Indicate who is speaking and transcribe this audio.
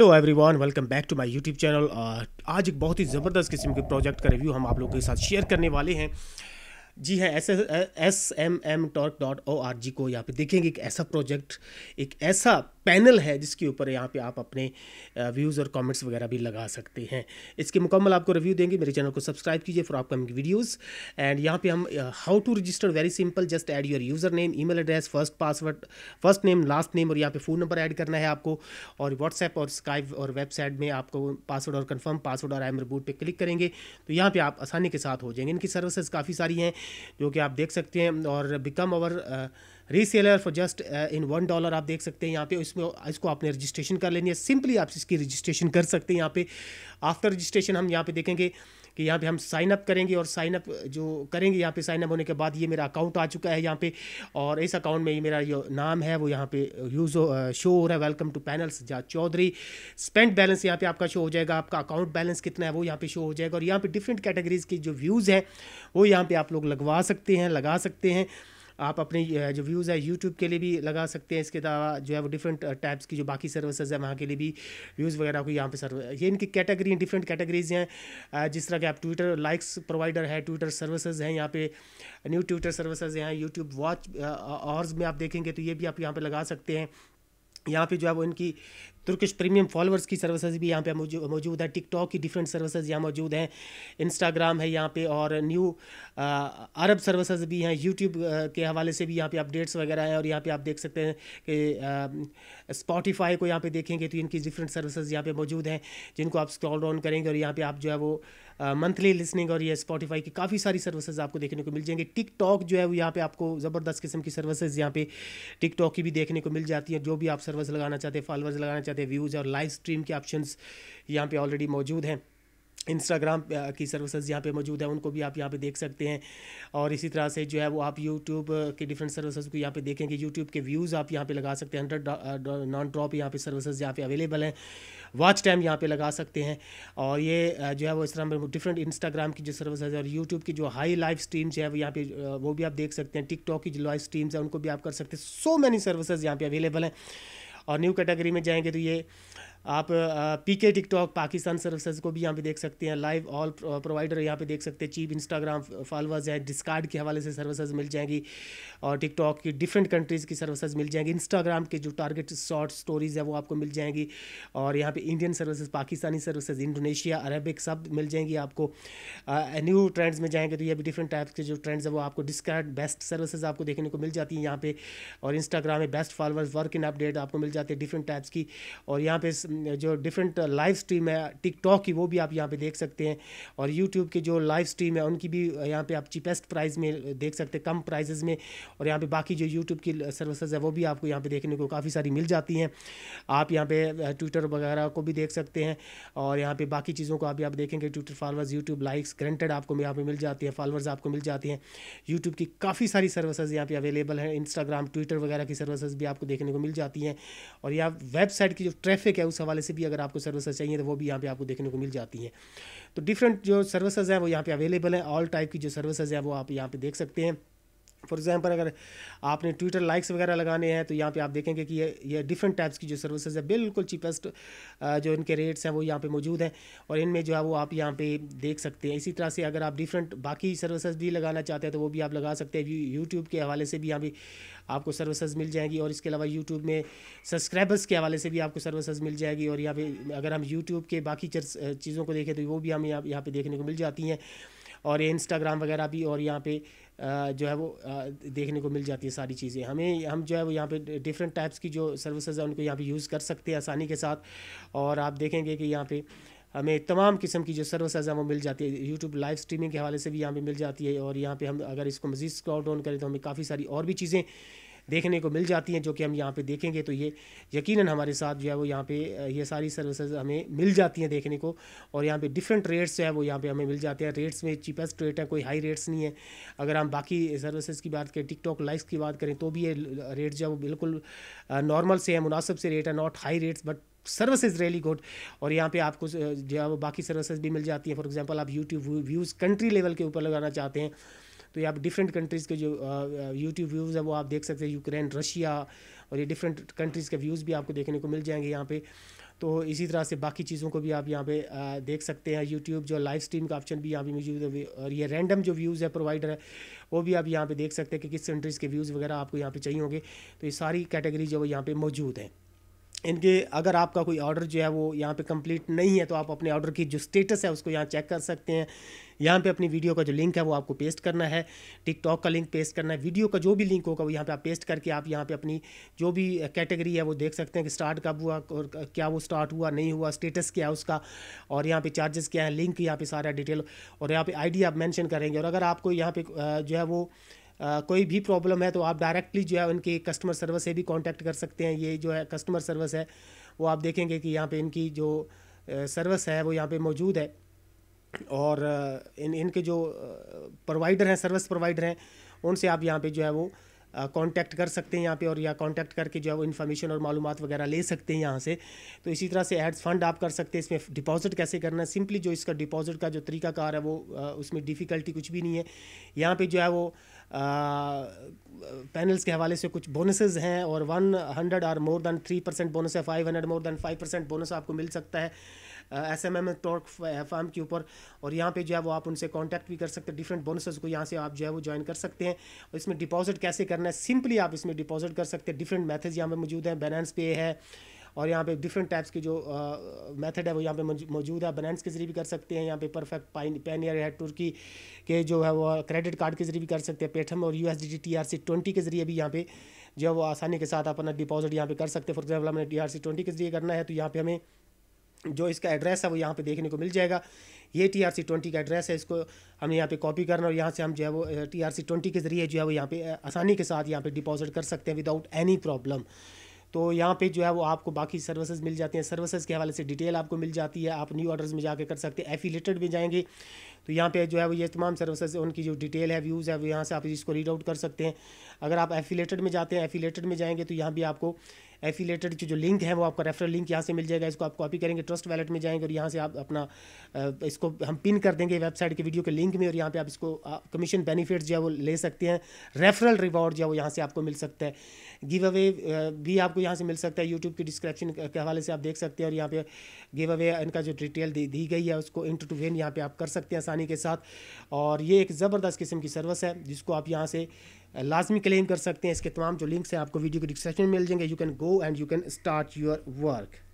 Speaker 1: hello everyone welcome back to my YouTube channel आज एक बहुत ही ज़बरदस्त किस्म के प्रोजेक्ट का रिव्यू हम आप लोगों के साथ शेयर करने वाले हैं जी हाँ S S M M torque dot O R G को यहाँ पे देखेंगे एक ऐसा प्रोजेक्ट एक ऐसा पैनल है जिसके ऊपर यहाँ पे आप अपने व्यूज़ और कमेंट्स वगैरह भी लगा सकते हैं इसके मुकम्मल आपको रिव्यू देंगे मेरे चैनल को सब्सक्राइब कीजिए फॉर अपकमिंग वीडियोस एंड यहाँ पे हम how to register very simple just add your username email address first password first name last name और यहाँ पे फ़ोन नंबर ऐड करना है आपको और व्हाट्सएप और स्काइप और वेबसाइट में आपको पासवर्ड और कन्फर्म पासवर्ड और आई एम रिबूट पर क्लिक करेंगे तो यहाँ पर आप आसानी के साथ हो जाएंगे इनकी सर्विसेज काफ़ी सारी हैं जो कि आप देख सकते हैं और become our reseller for just in one dollar आप देख सकते हैं यहाँ पे इसमें इसको आपने रजिस्ट्रेशन कर लेनी है सिंपली आप इसकी रजिस्ट्रेशन कर सकते हैं यहाँ पे आफ्टर रजिस्ट्रेशन हम यहाँ पे देखेंगे कि यहाँ पे हम साइन अप करेंगे और साइन अप जो करेंगे यहाँ पे साइन अप होने के बाद ये मेरा अकाउंट आ चुका है यहाँ पे और इस अकाउंट में ये मेरा जो नाम है वो यहाँ पे यूज़ शो uh, हो रहा है welcome to panel Sajjad Chaudhary spend balance यहाँ पे आपका शो हो जाएगा आपका अकाउंट बैलेंस कितना है वो यहाँ पे शो हो जाएगा और यहाँ पे डिफरेंट कैटेगरीज की जो व्यूज़ हैं वो यहाँ पे आप लोग लगवा सकते हैं लगा सकते हैं आप अपने जो व्यूज़ है यूट्यूब के लिए भी लगा सकते हैं इसके अलावा जो है वो डिफरेंट टाइप्स की जो बाकी सर्विसेज है वहाँ के लिए भी व्यूज़ वगैरह को यहाँ पे सर्व ये इनकी कैटेगरी डिफरेंट कैटेगरीज हैं जिस तरह के आप ट्विटर लाइक्स प्रोवाइडर है ट्विटर सर्विसेज हैं यहाँ पे न्यू ट्विटर सर्विसेज हैं यूट्यूब वॉच और में आप देखेंगे तो ये भी आप यहाँ पर लगा सकते हैं यहाँ पे जो है वो इनकी तुर्किश प्रीमियम फॉलोअर्स की सर्विसेज भी यहाँ पे मौजूद है टिकटॉक की डिफरेंट सर्विसेज यहाँ मौजूद हैं इंस्टाग्राम है यहाँ पे और न्यू आ, अरब सर्विसेज भी हैं यूट्यूब के हवाले से भी यहाँ पे अपडेट्स वगैरह हैं और यहाँ पे आप देख सकते हैं कि स्पॉटिफाई को यहाँ पे देखेंगे तो इनकी डिफरेंट सर्विसेज यहाँ पे मौजूद हैं जिनको आप स्क्रॉल डाउन करेंगे और यहाँ पर आप जो है वो मंथली लिसनिंग और ये स्पॉटिफाई की काफ़ी सारी सर्विसेज आपको देखने को मिल जाएंगी टिकटॉक जो है वो यहाँ पे आपको ज़बरदस्त किस्म की सर्विसेज यहाँ पे टिकटॉक की भी देखने को मिल जाती है जो भी आप सर्विस लगाना चाहते हैं फॉलोअर्स लगाना चाहते चाहते हैं व्यूज़ और लाइव स्ट्रीम के ऑप्शन यहाँ पर ऑलरेडी मौजूद हैं इंस्टाग्राम की सर्विसेज यहाँ पे मौजूद है उनको भी आप यहाँ पे देख सकते हैं और इसी तरह से जो है वो आप यूट्यूब के डिफरेंट सर्विसेज को यहाँ पे देखेंगे यूट्यूब के व्यूज़ आप यहाँ पे लगा सकते हैं हंड्रेड नॉन ड्रॉप यहाँ पे सर्विसेज यहाँ पे अवेलेबल हैं वॉच टाइम यहाँ पे लगा सकते हैं और ये जो है वो इस तरह डिफरेंट इंस्टाग्राम की जो सर्विसेज और यूट्यूब की जो हाई लाइव स्ट्रीम्स है वो यहाँ पे वो भी आप देख सकते हैं टिकटॉक की जो लाइव स्ट्रीम्स हैं उनको भी आप कर सकते हैं सो मैनी सर्विसेज यहाँ पे अवेलेबल हैं और न्यू कैटेगरी में जाएंगे तो ये आप पी के टिकटॉक पाकिस्तान सर्विसेज को भी यहाँ पे देख सकते हैं लाइव ऑल प्रोवाइडर यहाँ पे देख सकते हैं चीप इंस्टाग्राम फॉलोअर्स हैं डिस्कार्ड के हवाले से सर्विसेज मिल जाएंगी और टिकटॉक की डिफरेंट कंट्रीज़ की सर्विसेज मिल जाएंगी इंस्टाग्राम के जो टारगेट शॉर्ट स्टोरीज़ है वो आपको मिल जाएंगी और यहाँ पर Indian services Pakistani services Indonesia Arabic सब मिल जाएंगी आपको न्यू ट्रेंड्स में जाएंगे तो ये भी डिफरेंट टाइप्स के जो ट्रेंड्स है वो आपको डिस्कार्ड बेस्ट सर्विसेज आपको देखने को मिल जाती है यहाँ पे और इंस्टाग्राम में best followers work in update आपको मिल जाते हैं डिफरेंट टाइप्स की और यहाँ पे जो डिफरेंट लाइव स्ट्रीम है टिकटॉक की वो भी आप यहाँ पे देख सकते हैं और यूट्यूब की जो लाइव स्ट्रीम है उनकी भी यहाँ पे आप चीपेस्ट प्राइस में देख सकते हैं कम प्राइजेज़ में और यहाँ पे बाकी जो यूट्यूब की सर्विसेज है वो भी आपको यहाँ पे देखने को काफ़ी सारी मिल जाती हैं आप यहाँ पे ट्विटर वगैरह को भी देख सकते हैं और यहाँ पे बाकी चीज़ों को आप आप देखेंगे Twitter followers YouTube likes guaranteed आपको यहाँ पे मिल जाती है फॉलोअर्स आपको मिल जाती हैं यूट्यूब की काफ़ी सारी सर्विसेज यहाँ पे अवेलेबल हैं इंस्टाग्राम ट्विटर वगैरह की सर्विसेज भी आपको देखने को मिल जाती हैं और यहाँ वेबसाइट की जो ट्रैफिक है उस हवाले से भी अगर आपको सर्विसेज चाहिए तो वो भी यहाँ पे आपको देखने को मिल जाती हैं तो डिफरेंट जो सर्विसेज हैं वो यहाँ पे अवेलेबल हैं ऑल टाइप की जो सर्विसेज हैं वो आप यहाँ पे देख सकते हैं फॉर एग्जांपल अगर आपने ट्विटर लाइक्स वगैरह लगाने हैं तो यहाँ पे आप देखेंगे कि ये ये डिफरेंट टाइप्स की जो सर्विसेज है बिल्कुल चीपेस्ट जो इनके रेट्स हैं वो यहाँ पे मौजूद हैं और इनमें जो है वो आप यहाँ पे देख सकते हैं इसी तरह से अगर आप डिफरेंट बाकी सर्विसेज भी लगाना चाहते हैं तो वो भी आप लगा सकते हैं यूट्यूब के हवाले से भी यहाँ भी आपको सर्विसेज मिल जाएंगी और इसके अलावा यूट्यूब में सब्सक्राइबर्स के हवाले से भी आपको सर्विसेज मिल जाएगी और यहाँ पे अगर हम यूट्यूब के बाकी चीज़ों को देखें तो वो भी हम यहाँ यहाँ पर देखने को मिल जाती हैं और ये इंस्टाग्राम वगैरह भी और यहाँ पे जो है वो देखने को मिल जाती है सारी चीज़ें हमें हम जो है वो यहाँ पे डिफरेंट टाइप्स की जो सर्विसेज हैं उनको यहाँ पे यूज़ कर सकते हैं आसानी के साथ और आप देखेंगे कि यहाँ पे हमें तमाम किस्म की जो सर्विसेज हैं वो मिल जाती है यूट्यूब लाइव स्ट्रीमिंग के हवाले से भी यहाँ पे मिल जाती है और यहाँ पे हम अगर इसको मज़ीद स्क्रॉल डाउन करें तो हमें काफ़ी सारी और भी चीज़ें देखने को मिल जाती हैं जो कि हम यहाँ पे देखेंगे तो ये यकीनन हमारे साथ जो है वो यहाँ पे ये सारी सर्विसेज हमें मिल जाती हैं देखने को और यहाँ पे डिफरेंट रेट्स जो है वो यहाँ पे हमें मिल जाते हैं रेट्स में चीपेस्ट रेट है कोई हाई रेट्स नहीं है अगर हम बाकी सर्विसेज की बात करें टिकटॉक लाइक्स की बात करें तो भी ये रेट जो है वो बिल्कुल नॉर्मल से है मुनासिब से रेट है not high rates but is really good और यहाँ पे आपको जो है वो बाकी सर्विसेज भी मिल जाती हैं फॉर एग्जांपल आप यूट्यूब व्यूज़ कंट्री लेवल के ऊपर लगाना चाहते हैं तो ये आप डिफरेंट कंट्रीज़ के जो यूट्यूब व्यूज़ है वो आप देख सकते हैं यूक्रेन रशिया और ये डिफरेंट कंट्रीज़ के व्यूज़ भी आपको देखने को मिल जाएंगे यहाँ पे तो इसी तरह से बाकी चीज़ों को भी आप यहाँ पे uh, देख सकते हैं यूट्यूब जो लाइव स्ट्रीम का ऑप्शन भी यहाँ पे मौजूद है और ये रैंडम जो व्यूज़ है प्रोवाइडर है वो भी आप यहाँ पे देख सकते हैं कि किस कंट्रीज़ के व्यूज़ वगैरह आपको यहाँ पे चाहिए होंगे तो ये सारी कैटेगरी जो है यहाँ पे मौजूद हैं इनके अगर आपका कोई ऑर्डर जो है वो यहाँ पे कंप्लीट नहीं है तो आप अपने ऑर्डर की जो स्टेटस है उसको यहाँ चेक कर सकते हैं यहाँ पे अपनी वीडियो का जो लिंक है वो आपको पेस्ट करना है टिकटॉक का लिंक पेस्ट करना है वीडियो का जो भी लिंक होगा वो यहाँ पे आप पेस्ट करके आप यहाँ पे अपनी जो भी कैटेगरी है वो देख सकते हैं कि स्टार्ट कब हुआ और क्या वो स्टार्ट हुआ नहीं हुआ स्टेटस क्या है उसका और यहाँ पर चार्जेस क्या है लिंक यहाँ पर सारा डिटेल और यहाँ पर आई आप मैंशन करेंगे और अगर आपको यहाँ पर जो है वो कोई भी प्रॉब्लम है तो आप डायरेक्टली जो है उनकी कस्टमर सर्विस से भी कॉन्टैक्ट कर सकते हैं ये जो है कस्टमर सर्विस है वो आप देखेंगे कि यहाँ पे इनकी जो सर्विस है वो यहाँ पे मौजूद है और इन इनके जो प्रोवाइडर हैं सर्विस प्रोवाइडर हैं उनसे आप यहाँ पे जो है वो कांटेक्ट कर सकते हैं यहाँ पे और या कांटेक्ट करके जो है वो इन्फॉर्मेशन और मालूम वगैरह ले सकते हैं यहाँ से तो इसी तरह से एड्स फंड आप कर सकते हैं इसमें डिपॉजिट कैसे करना है सिंपली जो इसका डिपॉजिट का जो तरीका कार है वो उसमें डिफ़िकल्टी कुछ भी नहीं है यहाँ पे जो है वो पैनल्स के हवाले से कुछ बोनसेज हैं और one hundred or more than three percent bonus है five hundred more than five percent bonus आपको मिल सकता है S M M torque farm के ऊपर और यहाँ पे जो है वो आप उनसे कॉन्टैक्ट भी कर सकते हैं डिफरेंट बोनसेस को यहाँ से आप जो है वो ज्वाइन कर सकते हैं और इसमें डिपॉजिट कैसे करना है सिंपली आप इसमें डिपॉजिट कर सकते हैं डिफरेंट मैथड्स यहाँ पे मौजूद हैं बैलेंस पे है और यहाँ पे डिफरेंट टाइप्स के जो मेथड है वो यहाँ पे मौजूद है बनानस के जरिए भी कर सकते हैं यहाँ पे परफेक्ट पाइन पैन ईयर है तुर्की के जो है वो क्रेडिट कार्ड के जरिए भी कर सकते हैं पेटम और U S D T R C twenty के जरिए भी यहाँ पे जो है वो आसानी के साथ अपना डिपॉजिट यहाँ पे कर सकते हैं फॉर एग्जाम्पल हमें टी आर सी ट्वेंटी के जरिए करना है तो यहाँ पे हमें जो इसका एड्रेस है वो यहाँ पे देखने को मिल जाएगा ये टी आर सी ट्वेंटी का एड्रेस है इसको हमें यहाँ पे कॉपी करना और यहाँ से हम जो है वो टी आर सी ट्वेंटी के ज़रिए जो है वो यहाँ पे आसानी के साथ यहाँ पे डिपॉजिट कर सकते हैं विदाउट एनी प्रॉब्लम तो यहाँ पे जो है वो आपको बाकी सर्विसेज मिल जाती हैं सर्विसेज के हवाले से डिटेल आपको मिल जाती है आप न्यू ऑर्डर्स में जाके कर सकते हैं एफिलेटेड भी जाएंगे तो यहाँ पे जो है वो ये तमाम सर्विसेज उनकी जो डिटेल है व्यूज़ है वो यहाँ से आप इसको रीड आउट कर सकते हैं अगर आप एफिलेटेड में जाते हैं एफिलेटेड में जाएंगे तो यहाँ भी आपको एफिलेटेड की जो लिंक है वो आपका रेफरल लिंक यहाँ से मिल जाएगा इसको आप कॉपी करेंगे ट्रस्ट वैलेट में जाएंगे और यहाँ से आप अपना इसको हम पिन कर देंगे वेबसाइट के वीडियो के लिंक में और यहाँ पे आप इसको कमीशन बेनिफिट जो है वो ले सकते हैं रेफरल रिवॉर्ड जो है वो यहाँ से आपको मिल सकता है गिव अवे भी आपको यहाँ से मिल सकता है यूट्यूब की डिस्क्रिप्शन के हवाले से आप देख सकते हैं और यहाँ पे गिव अवे इनका जो डिटेल दी गई है उसको इंटर टू वेन यहाँ पे आप कर सकते हैं आसानी के साथ और ये एक ज़बरदस्त किस्म की सर्विस है जिसको आप यहाँ से लाजमी क्लेम कर सकते हैं इसके तमाम जो लिंक्स हैं आपको वीडियो के डिस्क्रिप्शन में मिल जाएंगे you can go and you can start your work